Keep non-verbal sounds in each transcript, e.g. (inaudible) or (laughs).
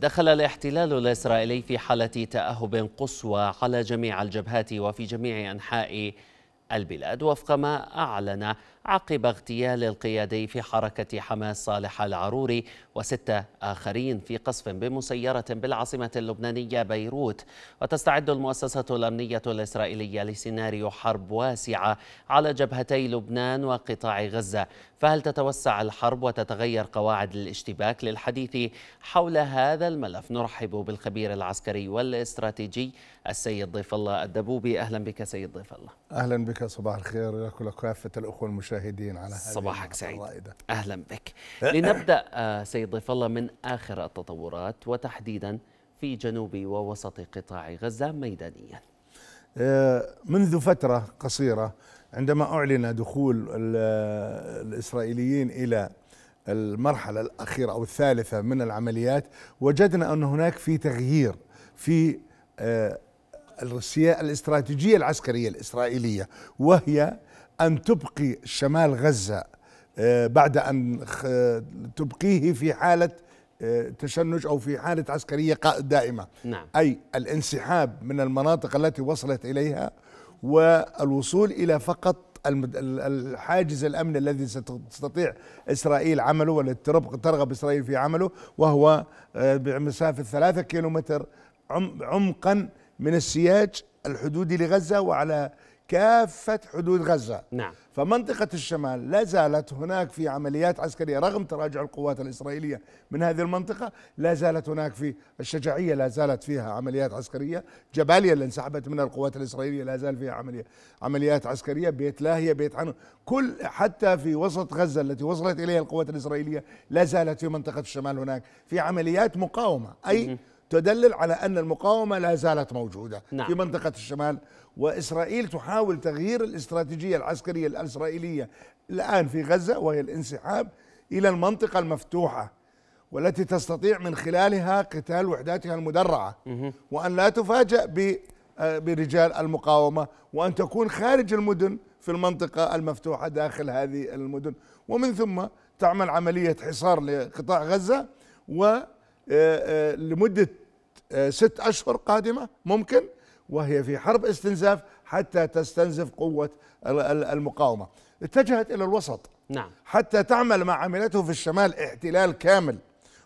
دخل الاحتلال الإسرائيلي في حالة تأهب قصوى على جميع الجبهات وفي جميع أنحاء البلاد وفق ما أعلن عقب اغتيال القيادي في حركة حماس صالح العروري وستة آخرين في قصف بمسيرة بالعاصمة اللبنانية بيروت وتستعد المؤسسة الأمنية الإسرائيلية لسيناريو حرب واسعة على جبهتي لبنان وقطاع غزة فهل تتوسع الحرب وتتغير قواعد الاشتباك للحديث حول هذا الملف نرحب بالخبير العسكري والاستراتيجي السيد ضيف الله الدبوبي أهلا بك سيد ضيف الله أهلا بك صباح الخير لك ولكافة الأخوة المشاهدين المشاهدين على هذه صباحك سعيد الرائدة. أهلا بك (laughs) لنبدأ آه، سيد ضيف الله من آخر التطورات وتحديدا في جنوب ووسط قطاع غزة ميدانيا آه، منذ فترة قصيرة عندما أعلن دخول الإسرائيليين إلى المرحلة الأخيرة أو الثالثة من العمليات وجدنا أن هناك في تغيير في آه، الاستراتيجية العسكرية الإسرائيلية وهي أن تبقي شمال غزة آه، بعد أن تبقيه في حالة آه، تشنج أو في حالة عسكرية دائمة نعم. أي الانسحاب من المناطق التي وصلت إليها والوصول إلى فقط الحاجز الأمن الذي ستستطيع إسرائيل عمله ترغب إسرائيل في عمله وهو آه، بمسافة ثلاثة كيلومتر عمقا من السياج الحدودي لغزة وعلى كافة حدود غزة نعم. فمنطقة الشمال لا زالت هناك في عمليات عسكرية رغم تراجع القوات الإسرائيلية من هذه المنطقة لا زالت هناك في الشجاعية لا زالت فيها عمليات عسكرية جباليا اللي انسحبت منها القوات الإسرائيلية لا زال فيها عملية عمليات عسكرية بيت لاهية بيت عنو كل حتى في وسط غزة التي وصلت إليها القوات الإسرائيلية لا زالت في منطقة الشمال هناك في عمليات مقاومة أي تدلل على أن المقاومة لا زالت موجودة نعم. في منطقة الشمال وإسرائيل تحاول تغيير الاستراتيجية العسكرية الإسرائيلية الآن في غزة وهي الانسحاب إلى المنطقة المفتوحة والتي تستطيع من خلالها قتال وحداتها المدرعة مه. وأن لا تفاجأ آه، برجال المقاومة وأن تكون خارج المدن في المنطقة المفتوحة داخل هذه المدن ومن ثم تعمل عملية حصار لقطاع غزة و آه، آه، لمدة آه، ست أشهر قادمة ممكن وهي في حرب استنزاف حتى تستنزف قوة المقاومة اتجهت إلى الوسط نعم. حتى تعمل ما عملته في الشمال احتلال كامل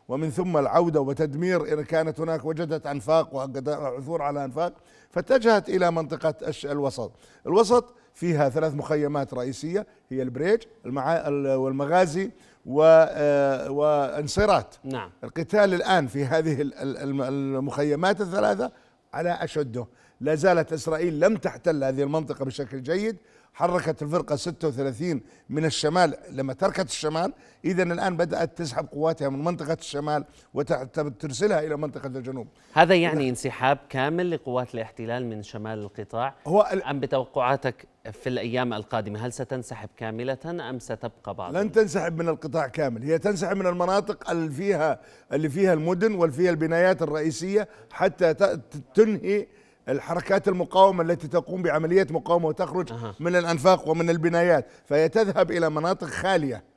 ومن ثم العودة وتدمير إن كانت هناك وجدت أنفاق وعثور على أنفاق فاتجهت إلى منطقة الوسط الوسط فيها ثلاث مخيمات رئيسية هي البريج والمغازي آه، وانصرات نعم القتال الآن في هذه المخيمات الثلاثة على أشده لا زالت إسرائيل لم تحتل هذه المنطقة بشكل جيد حركت الفرقة 36 من الشمال لما تركت الشمال إذا الآن بدأت تسحب قواتها من منطقة الشمال وترسلها إلى منطقة الجنوب هذا يعني انسحاب كامل لقوات الاحتلال من شمال القطاع هو أم بتوقعاتك في الأيام القادمة هل ستنسحب كاملة أم ستبقى بعض لن تنسحب من القطاع كامل هي تنسحب من المناطق اللي فيها اللي فيها المدن واللي فيها البنايات الرئيسية حتى تنهي الحركات المقاومة التي تقوم بعملية مقاومة وتخرج أه. من الأنفاق ومن البنايات فهي تذهب إلى مناطق خالية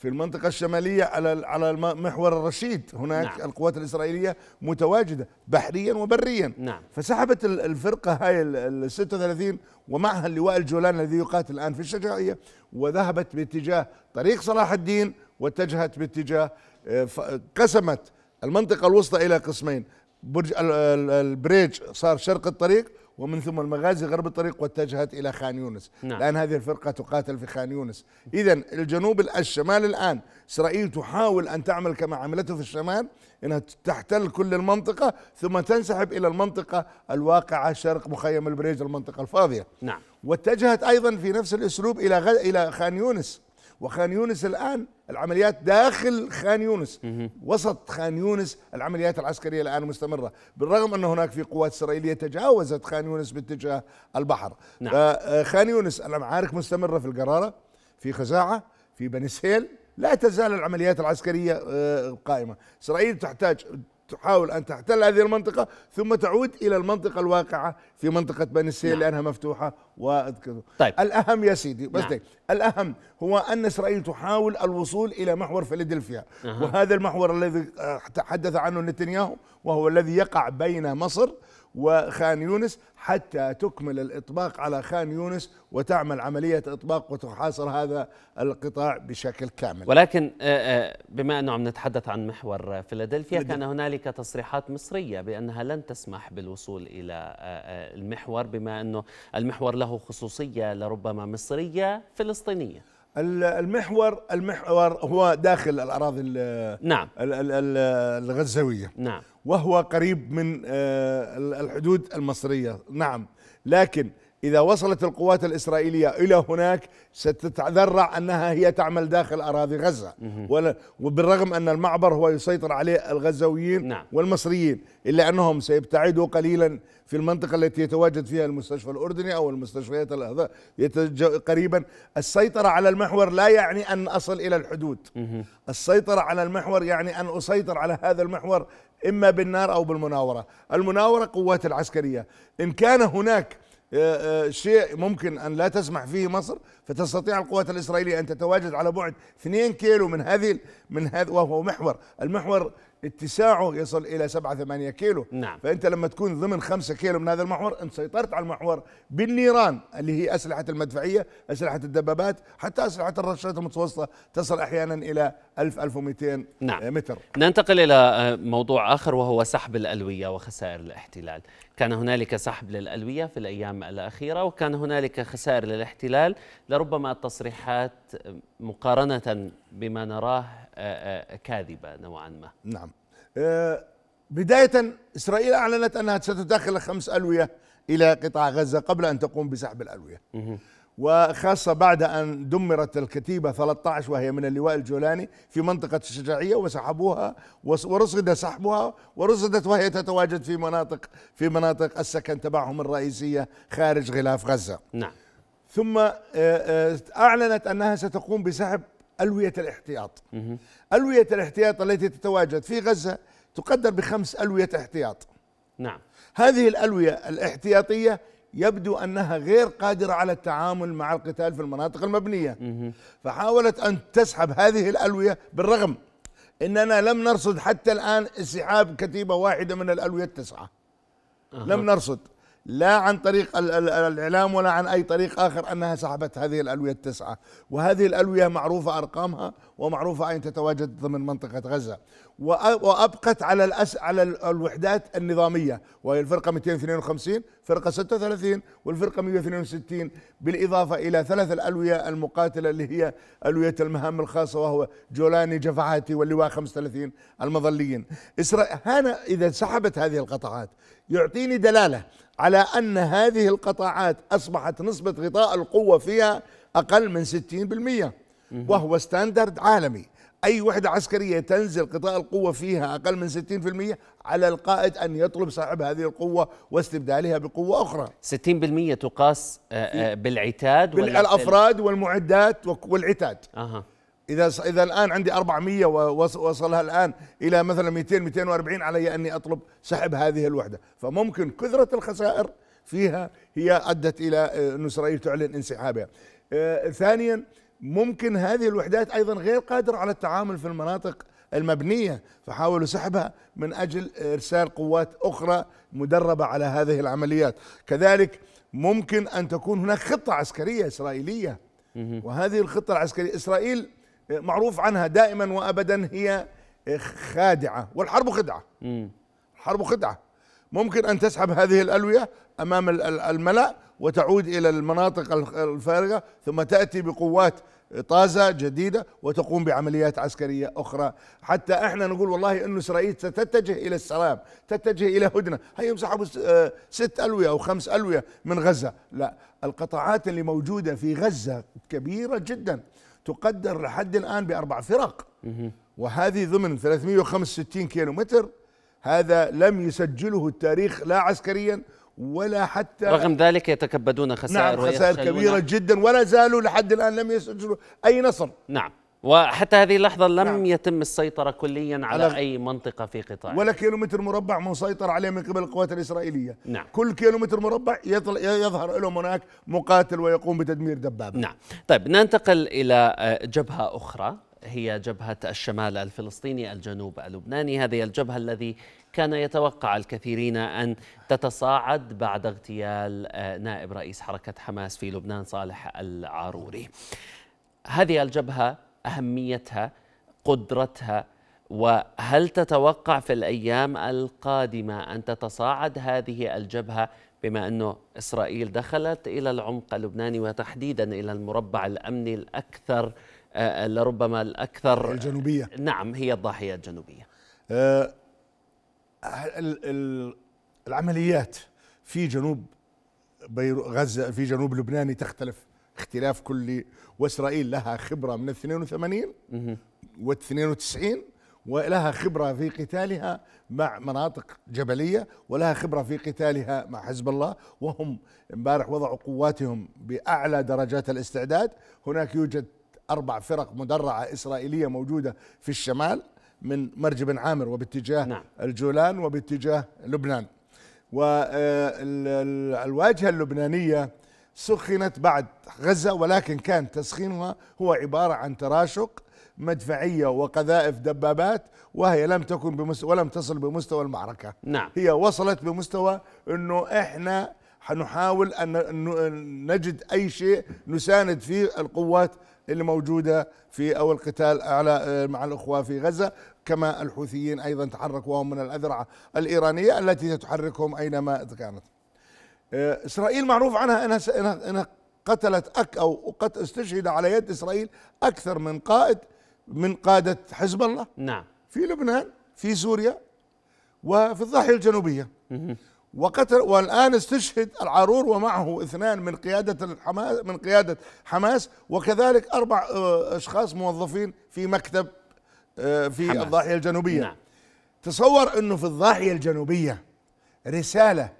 في المنطقة الشمالية على على محور الرشيد هناك نعم. القوات الإسرائيلية متواجدة بحريا وبريا نعم. فسحبت الفرقة هاي ال 36 ومعها اللواء الجولان الذي يقاتل الآن في الشجاعية وذهبت باتجاه طريق صلاح الدين واتجهت باتجاه آه، قسمت المنطقة الوسطى إلى قسمين برج البريج صار شرق الطريق ومن ثم المغازي غرب الطريق واتجهت الى خان يونس نعم. الان هذه الفرقه تقاتل في خان يونس اذا الجنوب الشمال الان اسرائيل تحاول ان تعمل كما عملته في الشمال انها تحتل كل المنطقه ثم تنسحب الى المنطقه الواقعه شرق مخيم البريج المنطقه الفاضيه نعم واتجهت ايضا في نفس الاسلوب الى غ... الى خان يونس وخان يونس الآن العمليات داخل خان يونس وسط خان يونس العمليات العسكرية الآن مستمرة بالرغم أن هناك في قوات إسرائيلية تجاوزت خان يونس باتجاه البحر نعم. آه، آه، خان يونس المعارك مستمرة في القرارة في خزاعة في بني سهيل لا تزال العمليات العسكرية آه، قائمة إسرائيل تحتاج تحاول أن تحتل هذه المنطقة ثم تعود إلى المنطقة الواقعة في منطقة بني السيل نعم. لأنها مفتوحة وكذا طيب. الأهم يا سيدي بس نعم. طيب. الأهم هو أن إسرائيل تحاول الوصول إلى محور فيلادلفيا أه. وهذا المحور الذي آه، تحدث عنه نتنياهو وهو الذي يقع بين مصر وخان يونس حتى تكمل الإطباق على خان يونس وتعمل عملية إطباق وتحاصر هذا القطاع بشكل كامل ولكن آه، آه، بما أنه عم نتحدث عن محور فيلادلفيا كان هنالك تصريحات مصرية بأنها لن تسمح بالوصول إلى آه، المحور بما أنه المحور له خصوصية لربما مصرية فلسطينية المحور المحور هو داخل الاراضي نعم الغزاويه نعم وهو قريب من آه، الحدود المصرية نعم لكن إذا وصلت القوات الإسرائيلية إلى هناك ستتذرع أنها هي تعمل داخل أراضي غزة وبالرغم أن المعبر هو يسيطر عليه الغزويين نعم. والمصريين إلا أنهم سيبتعدوا قليلا في المنطقة التي يتواجد فيها المستشفى الأردني أو المستشفيات قريبا السيطرة على المحور لا يعني أن أصل إلى الحدود السيطرة على المحور يعني أن أسيطر على هذا المحور إما بالنار أو بالمناورة المناورة قوات العسكرية إن كان هناك آه، آه، شيء ممكن أن لا تسمح فيه مصر فتستطيع القوات الإسرائيلية أن تتواجد على بعد 2 كيلو من هذه من هذا وهو محور المحور اتساعه يصل الى 7 8 كيلو نعم. فانت لما تكون ضمن 5 كيلو من هذا المحور انت سيطرت على المحور بالنيران اللي هي اسلحه المدفعيه اسلحه الدبابات حتى اسلحه الرشاشات المتوسطه تصل احيانا الى 1000 1200 نعم. متر ننتقل الى آه، موضوع اخر وهو سحب الالويه وخسائر الاحتلال كان هنالك سحب للالويه في الايام الاخيره وكان هنالك خسائر للاحتلال لربما التصريحات مقارنة بما نراه كاذبة نوعا ما نعم بداية إسرائيل أعلنت أنها ستدخل خمس ألوية إلى قطاع غزة قبل أن تقوم بسحب الألوية وخاصة بعد أن دمرت الكتيبة 13 وهي من اللواء الجولاني في منطقة الشجاعية وسحبوها ورصد سحبها ورصدت وهي تتواجد في مناطق في مناطق السكن تبعهم الرئيسية خارج غلاف غزة نعم ثم آه، آه، أعلنت أنها ستقوم بسحب ألوية الاحتياط ألوية الاحتياط التي تتواجد في غزة تقدر بخمس ألوية احتياط نعم هذه الألوية الاحتياطية يبدو أنها غير قادرة على التعامل مع القتال في المناطق المبنية فحاولت أن تسحب هذه الألوية بالرغم أننا لم نرصد حتى الآن انسحاب كتيبة واحدة من الألوية التسعة لم نرصد لا عن طريق الاعلام ولا عن اي طريق اخر انها سحبت هذه الالويه التسعه، وهذه الالويه معروفه ارقامها ومعروفه اين تتواجد ضمن منطقه غزه، وابقت على الأس على الوحدات النظاميه وهي الفرقه 252 فرقه 36 والفرقه 162 بالاضافه الى ثلاث الالويه المقاتله اللي هي الويه المهام الخاصه وهو جولاني جفعاتي واللواء 35 المظليين. اسرائيل هنا اذا سحبت هذه القطعات يعطيني دلاله على أن هذه القطاعات أصبحت نسبة غطاء القوة فيها أقل من 60% وهو ستاندرد عالمي أي وحدة عسكرية تنزل غطاء القوة فيها أقل من 60% على القائد أن يطلب صاحب هذه القوة واستبدالها بقوة أخرى 60% تقاس آه، آه، بالعتاد بالأفراد والمعدات والعتاد أه. اذا اذا الان عندي 400 ووصلها الان الى مثلا 200 240 علي اني اطلب سحب هذه الوحده فممكن كثره الخسائر فيها هي ادت الى آه، ان اسرائيل تعلن انسحابها آه، ثانيا ممكن هذه الوحدات ايضا غير قادره على التعامل في المناطق المبنيه فحاولوا سحبها من اجل ارسال قوات اخرى مدربه على هذه العمليات كذلك ممكن ان تكون هناك خطه عسكريه اسرائيليه وهذه الخطه العسكريه اسرائيل معروف عنها دائما وابدا هي آه، خادعه والحرب خدعه الحرب خدعه ممكن ان تسحب هذه الالويه امام الملا وتعود الى المناطق الفارغه ثم تاتي بقوات طازه جديده وتقوم بعمليات عسكريه اخرى حتى احنا نقول والله ان اسرائيل ستتجه الى السلام تتجه الى هدنه هيهم سحبوا آه، ست الويه او خمس الويه من غزه لا القطاعات اللي موجوده في غزه كبيره جدا تقدر لحد الآن بأربع فرق وهذه ضمن 365 كيلو متر هذا لم يسجله التاريخ لا عسكريا ولا حتى رغم ذلك يتكبدون خسائر نعم خسائر كبيرة جدا ولا زالوا لحد الآن لم يسجلوا أي نصر نعم وحتى هذه اللحظة لم نعم. يتم السيطرة كليا على على أي منطقة في قطاع ولا كيلومتر مربع مسيطر عليه من قبل القوات الإسرائيلية نعم. كل كيلومتر مربع يطل... يظهر لهم هناك مقاتل ويقوم بتدمير دبابة نعم طيب ننتقل إلى آه، جبهة أخرى هي جبهة الشمال الفلسطيني الجنوب اللبناني هذه الجبهة الذي كان يتوقع الكثيرين أن تتصاعد بعد اغتيال آه، نائب رئيس حركة حماس في لبنان صالح العاروري هذه الجبهة اهميتها قدرتها وهل تتوقع في الايام القادمه ان تتصاعد هذه الجبهه بما انه اسرائيل دخلت الى العمق اللبناني وتحديدا الى المربع الامني الاكثر آه، لربما الاكثر الجنوبيه نعم هي الضاحيه الجنوبيه أه العمليات في جنوب غزه في جنوب لبناني تختلف اختلاف كلي واسرائيل لها خبره من 82 و92 ولها خبره في قتالها مع مناطق جبليه ولها خبره في قتالها مع حزب الله وهم امبارح وضعوا قواتهم باعلى درجات الاستعداد هناك يوجد اربع فرق مدرعه اسرائيليه موجوده في الشمال من مرج بن عامر وباتجاه نعم. الجولان وباتجاه لبنان والواجهه اللبنانيه سخنت بعد غزة ولكن كان تسخينها هو عبارة عن تراشق مدفعية وقذائف دبابات وهي لم تكن بمستوى ولم تصل بمستوى المعركة نعم. هي وصلت بمستوى أنه إحنا حنحاول أن نجد أي شيء نساند فيه القوات اللي موجودة في أو القتال على آه، مع الأخوة في غزة كما الحوثيين أيضا تحركوا من الأذرعة الإيرانية التي تتحركهم أينما كانت آه، اسرائيل معروف عنها انها انها قتلت أك أو قد استشهد على يد إسرائيل أكثر من قائد من قادة حزب الله نعم في لبنان في سوريا وفي الضاحية الجنوبية وقتل والآن استشهد العارور ومعه اثنان من قيادة الحماس من قيادة حماس وكذلك أربع آه، أشخاص موظفين في مكتب آه، في حماس. الضاحية الجنوبية نعم. تصور أنه في الضاحية الجنوبية رسالة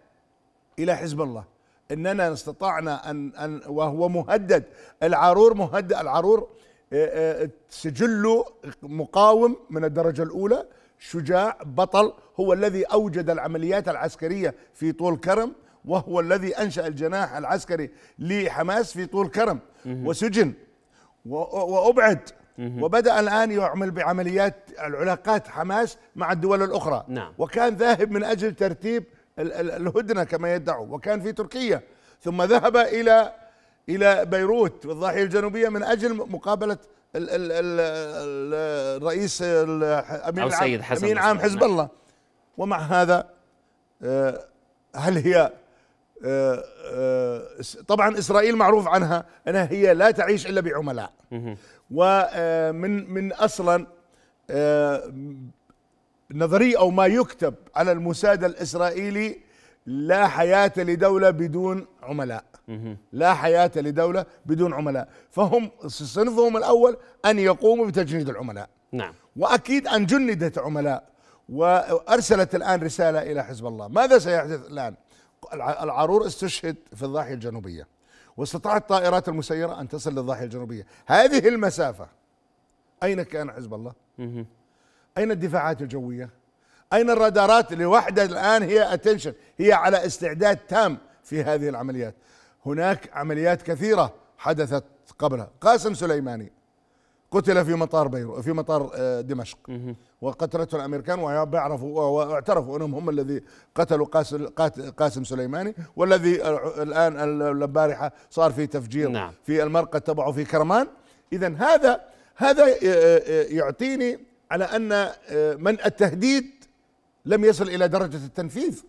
الى حزب الله اننا استطعنا ان ان وهو مهدد العارور مهدد العارور آه، آه، سجله مقاوم من الدرجه الاولى شجاع بطل هو الذي اوجد العمليات العسكريه في طول كرم وهو الذي انشا الجناح العسكري لحماس في طول كرم وسجن وابعد وبدا الان يعمل بعمليات العلاقات حماس مع الدول الاخرى نعم. وكان ذاهب من اجل ترتيب الهدنه كما يدعوا وكان في تركيا ثم ذهب الى الى بيروت والضاحيه الجنوبيه من اجل مقابله الـ الـ الـ الرئيس امين أو سيد حسن امين عام حزب الله ومع هذا آه، هل هي آه، آه، طبعا اسرائيل معروف عنها انها هي لا تعيش الا بعملاء ومن من اصلا نظري أو ما يكتب على الموساد الإسرائيلي لا حياة لدولة بدون عملاء لا حياة لدولة بدون عملاء فهم صنفهم الأول أن يقوموا بتجنيد العملاء نعم وأكيد أن جندت عملاء وأرسلت الآن رسالة إلى حزب الله ماذا سيحدث الآن العرور استشهد في الضاحية الجنوبية واستطاعت الطائرات المسيرة أن تصل للضاحية الجنوبية هذه المسافة أين كان حزب الله؟ أين الدفاعات الجوية؟ أين الرادارات لوحدها الآن هي أتنشن هي على استعداد تام في هذه العمليات هناك عمليات كثيرة حدثت قبلها قاسم سليماني قتل في مطار بيروت في مطار آه، دمشق وقتلته الامريكان ويعرفوا واعترفوا انهم هم الذي قتلوا قاسم قاسم سليماني والذي الان البارحه صار في تفجير نعم. في المرقد تبعه في كرمان اذا هذا هذا آه، آه، يعطيني على ان آه، من التهديد لم يصل الى درجه التنفيذ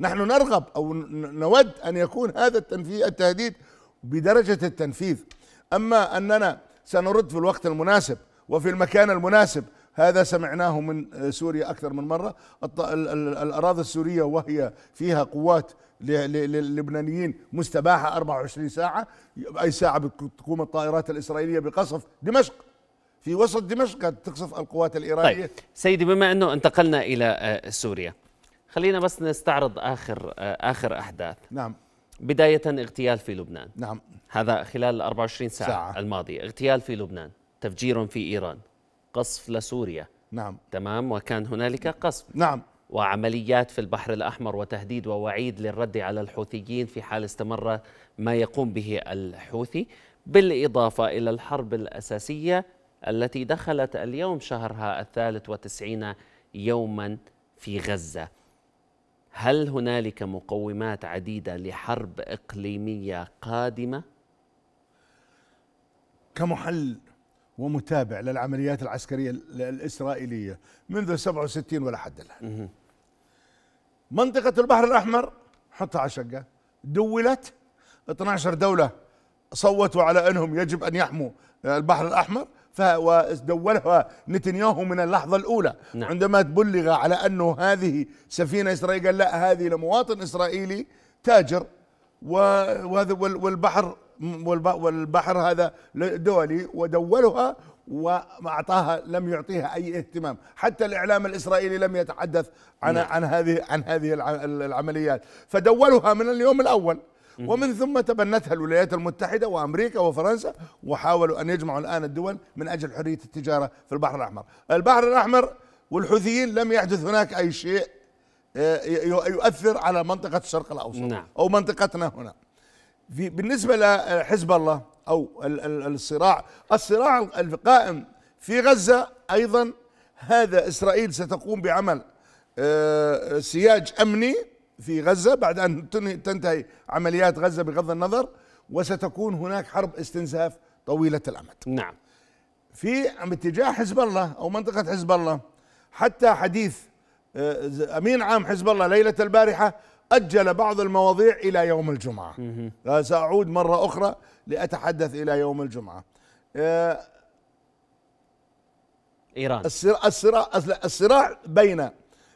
نحن نرغب او نود ان يكون هذا التنفيذ التهديد بدرجه التنفيذ اما اننا سنرد في الوقت المناسب وفي المكان المناسب هذا سمعناه من آه، سوريا اكثر من مره الاراضي السوريه وهي فيها قوات للبنانيين مستباحه 24 ساعه اي ساعه بتقوم الطائرات الاسرائيليه بقصف دمشق في وسط دمشق قد تقصف القوات الإيرانية طيب سيدي بما أنه انتقلنا إلى آه، سوريا خلينا بس نستعرض آخر آه، آخر أحداث نعم بداية اغتيال في لبنان نعم هذا خلال 24 ساعة, ساعة. الماضية اغتيال في لبنان تفجير في إيران قصف لسوريا نعم تمام وكان هنالك قصف نعم وعمليات في البحر الأحمر وتهديد ووعيد للرد على الحوثيين في حال استمر ما يقوم به الحوثي بالإضافة إلى الحرب الأساسية التي دخلت اليوم شهرها الثالث وتسعين يوما في غزة هل هنالك مقومات عديدة لحرب إقليمية قادمة؟ كمحل ومتابع للعمليات العسكرية الإسرائيلية منذ 67 ولا حد لها منطقة البحر الأحمر حطها على شقة دولت 12 دولة صوتوا على أنهم يجب أن يحموا البحر الأحمر ودولها نتنياهو من اللحظة الأولى نعم. عندما تبلغ على أنه هذه سفينة إسرائيلية قال لا هذه لمواطن إسرائيلي تاجر وهذا والبحر والبحر هذا دولي ودولها واعطاها لم يعطيها اي اهتمام حتى الاعلام الاسرائيلي لم يتحدث عن نعم. عن هذه عن هذه العمليات فدولها من اليوم الاول ومن ثم تبنتها الولايات المتحدة وأمريكا وفرنسا وحاولوا أن يجمعوا الآن الدول من أجل حرية التجارة في البحر الأحمر البحر الأحمر والحوثيين لم يحدث هناك أي شيء آه، يؤثر على منطقة الشرق الأوسط نعم. أو منطقتنا هنا في بالنسبة لحزب الله أو الصراع الصراع القائم في غزة أيضا هذا إسرائيل ستقوم بعمل آه، سياج أمني في غزة بعد أن تنتهي عمليات غزة بغض النظر وستكون هناك حرب استنزاف طويلة الأمد نعم في اتجاه حزب الله أو منطقة حزب الله حتى حديث آه، أمين عام حزب الله ليلة البارحة أجل بعض المواضيع إلى يوم الجمعة سأعود مرة أخرى لأتحدث إلى يوم الجمعة آه، إيران الصراع, الصراع بين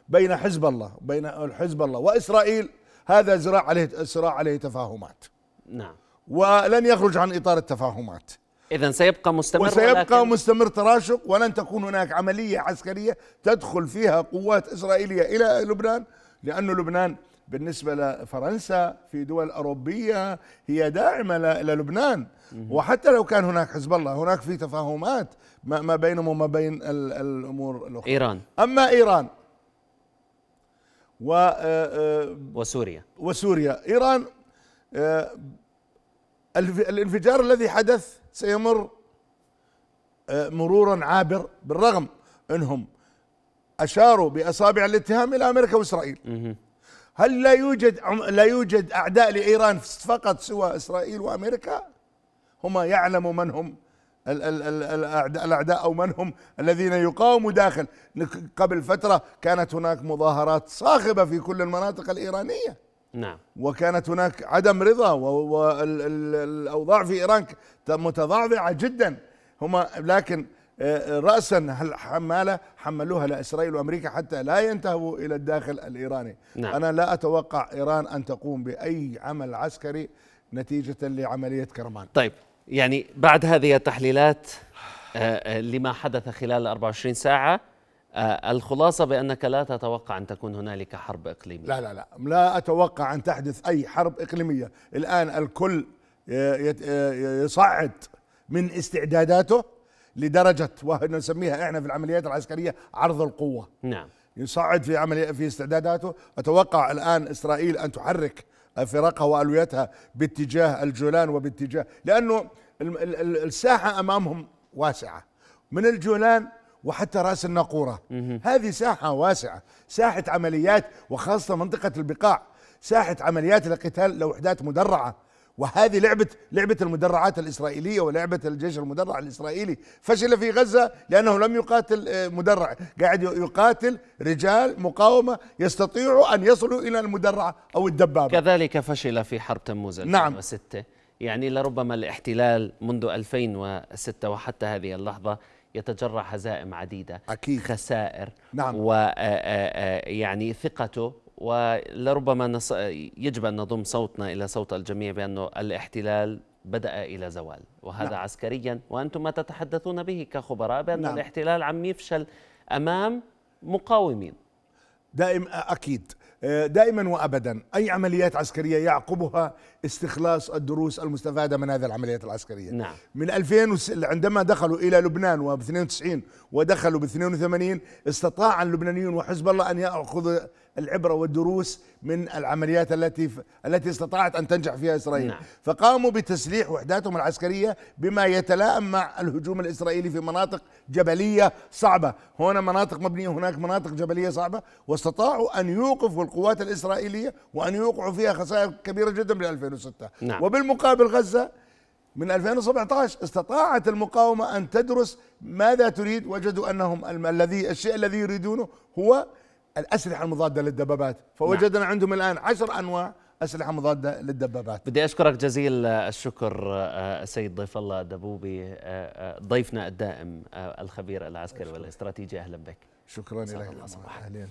بين حزب الله بين حزب الله وإسرائيل هذا زراع عليه صراع عليه تفاهمات نعم ولن يخرج عن إطار التفاهمات إذا سيبقى مستمر وسيبقى ولكن... مستمر تراشق ولن تكون هناك عملية عسكرية تدخل فيها قوات إسرائيلية إلى لبنان لانه لبنان بالنسبة لفرنسا في دول أوروبية هي داعمة للبنان وحتى لو كان هناك حزب الله هناك في تفاهمات ما بينهم وما بين الأمور الأخرى إيران أما إيران و آه، آه، وسوريا وسوريا إيران آه، الانفجار الذي حدث سيمر مرورا عابر بالرغم أنهم أشاروا بأصابع الاتهام إلى أمريكا وإسرائيل هل لا يوجد لا يوجد أعداء لإيران فقط سوى إسرائيل وأمريكا هما يعلموا من هم الأعداء أو من هم الذين يقاوموا داخل قبل فترة كانت هناك مظاهرات صاخبة في كل المناطق الإيرانية نعم وكانت هناك عدم رضا والأوضاع في إيران متضعضعة جدا هما لكن آه، رأسا الحمالة حملوها لإسرائيل وأمريكا حتى لا ينتهوا إلى الداخل الإيراني نعم. أنا لا أتوقع إيران أن تقوم بأي عمل عسكري نتيجة لعملية كرمان طيب يعني بعد هذه التحليلات آه، آه، لما حدث خلال 24 ساعة آه، الخلاصة بأنك لا تتوقع أن تكون هنالك حرب إقليمية لا لا لا لا أتوقع أن تحدث أي حرب إقليمية الآن الكل يصعد من استعداداته لدرجة ونسميها إحنا في العمليات العسكرية عرض القوة نعم يصعد في عملية في استعداداته أتوقع الآن إسرائيل أن تحرك فرقها والويتها باتجاه الجولان وباتجاه لانه الساحه امامهم واسعه من الجولان وحتى راس الناقوره هذه ساحه واسعه ساحه عمليات وخاصه منطقه البقاع ساحه عمليات القتال لوحدات مدرعه وهذه لعبة لعبة المدرعات الإسرائيلية ولعبة الجيش المدرع الإسرائيلي فشل في غزة لأنه لم يقاتل آه، مدرع قاعد يقاتل رجال مقاومة يستطيعوا أن يصلوا إلى المدرعة أو الدبابة كذلك فشل في حرب تموز 2006 نعم. يعني لربما الاحتلال منذ 2006 وحتى هذه اللحظة يتجرع هزائم عديدة أكيد. خسائر نعم. ويعني آه، آه، ثقته ولربما يجب أن نضم صوتنا إلى صوت الجميع بأنه الاحتلال بدأ إلى زوال وهذا نعم. عسكريا وأنتم ما تتحدثون به كخبراء بأن نعم. الاحتلال عم يفشل أمام مقاومين دائم أكيد آه، دائما وابدا اي عمليات عسكريه يعقبها استخلاص الدروس المستفاده من هذه العمليات العسكريه نعم. من 2000 عندما دخلوا الى لبنان وب 92 ودخلوا ب 82 استطاع اللبنانيون وحزب الله ان ياخذوا العبره والدروس من العمليات التي التي استطاعت ان تنجح فيها اسرائيل نعم. فقاموا بتسليح وحداتهم العسكريه بما يتلائم مع الهجوم الاسرائيلي في مناطق جبليه صعبه هنا مناطق مبنيه هناك مناطق جبليه صعبه واستطاعوا ان يوقفوا القوات الاسرائيليه وان يوقعوا فيها خسائر كبيره جدا بال 2006 نعم. وبالمقابل غزه من 2017 استطاعت المقاومه ان تدرس ماذا تريد وجدوا انهم الذي الشيء الذي يريدونه هو الأسلحة المضادة للدبابات فوجدنا نعم. عندهم الآن عشر أنواع أسلحة مضادة للدبابات بدي أشكرك جزيل الشكر آه، سيد ضيف الله دبوبي آه، آه، ضيفنا الدائم الخبير العسكري والاستراتيجي أهلا بك شكرا لك أهلا